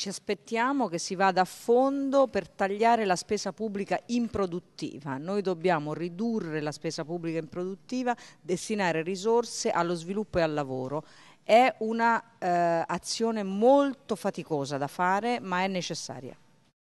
ci aspettiamo che si vada a fondo per tagliare la spesa pubblica improduttiva. Noi dobbiamo ridurre la spesa pubblica improduttiva, destinare risorse allo sviluppo e al lavoro. È un'azione eh, molto faticosa da fare, ma è necessaria.